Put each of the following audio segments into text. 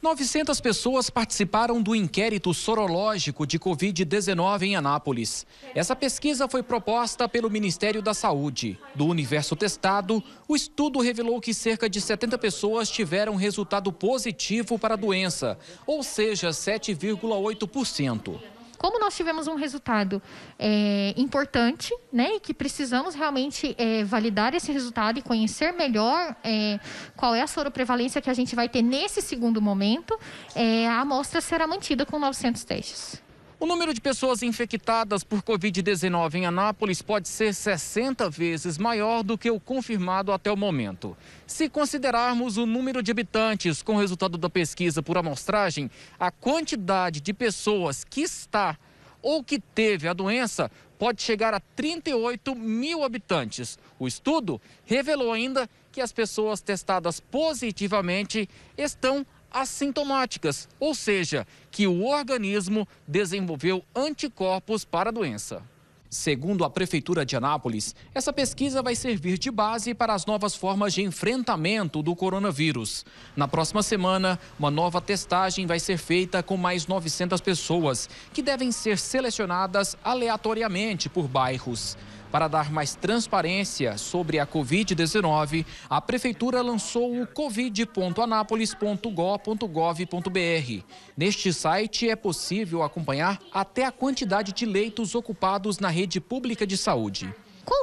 900 pessoas participaram do inquérito sorológico de Covid-19 em Anápolis. Essa pesquisa foi proposta pelo Ministério da Saúde. Do universo testado, o estudo revelou que cerca de 70 pessoas tiveram resultado positivo para a doença, ou seja, 7,8% como nós tivemos um resultado é, importante, né, e que precisamos realmente é, validar esse resultado e conhecer melhor é, qual é a soroprevalência que a gente vai ter nesse segundo momento, é, a amostra será mantida com 900 testes. O número de pessoas infectadas por Covid-19 em Anápolis pode ser 60 vezes maior do que o confirmado até o momento. Se considerarmos o número de habitantes com o resultado da pesquisa por amostragem, a quantidade de pessoas que está ou que teve a doença pode chegar a 38 mil habitantes. O estudo revelou ainda que as pessoas testadas positivamente estão assintomáticas, ou seja, que o organismo desenvolveu anticorpos para a doença. Segundo a Prefeitura de Anápolis, essa pesquisa vai servir de base para as novas formas de enfrentamento do coronavírus. Na próxima semana, uma nova testagem vai ser feita com mais 900 pessoas, que devem ser selecionadas aleatoriamente por bairros. Para dar mais transparência sobre a Covid-19, a Prefeitura lançou o covid.anápolis.gov.br. Neste site é possível acompanhar até a quantidade de leitos ocupados na rede pública de saúde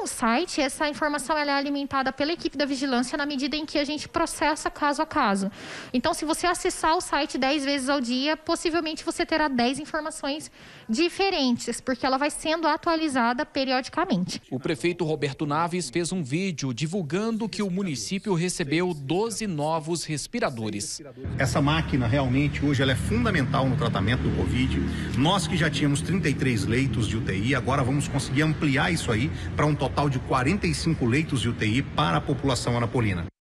no site, essa informação é alimentada pela equipe da vigilância na medida em que a gente processa caso a caso. Então, se você acessar o site 10 vezes ao dia, possivelmente você terá 10 informações diferentes, porque ela vai sendo atualizada periodicamente. O prefeito Roberto Naves fez um vídeo divulgando que o município recebeu 12 novos respiradores. Essa máquina realmente hoje ela é fundamental no tratamento do Covid. Nós que já tínhamos 33 leitos de UTI, agora vamos conseguir ampliar isso aí para um total total de 45 leitos de UTI para a população anapolina.